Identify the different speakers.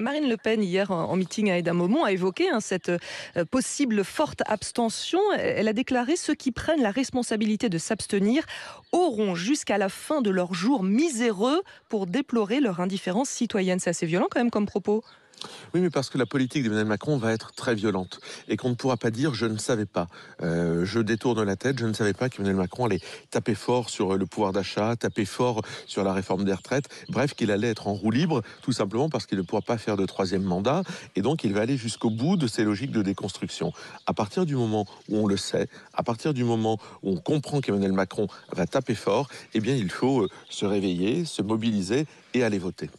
Speaker 1: Marine Le Pen, hier en meeting à Edamomont, a évoqué hein, cette euh, possible forte abstention. Elle a déclaré ceux qui prennent la responsabilité de s'abstenir auront jusqu'à la fin de leur jour miséreux pour déplorer leur indifférence citoyenne. C'est assez violent quand même comme propos.
Speaker 2: Oui, mais parce que la politique d'Emmanuel Macron va être très violente et qu'on ne pourra pas dire je ne savais pas. Euh, je détourne la tête, je ne savais pas qu'Emmanuel Macron allait taper fort sur euh, le pouvoir d'achat, taper fort sur la réforme des retraites. Bref, qu'il allait être en roue libre, tout simplement parce qu'il ne pourra pas faire de troisième mandat et donc il va aller jusqu'au bout de ses logiques de déconstruction. À partir du moment où on le sait, à partir du moment où on comprend qu'Emmanuel Macron va taper fort, eh bien il faut euh, se réveiller, se mobiliser et aller voter.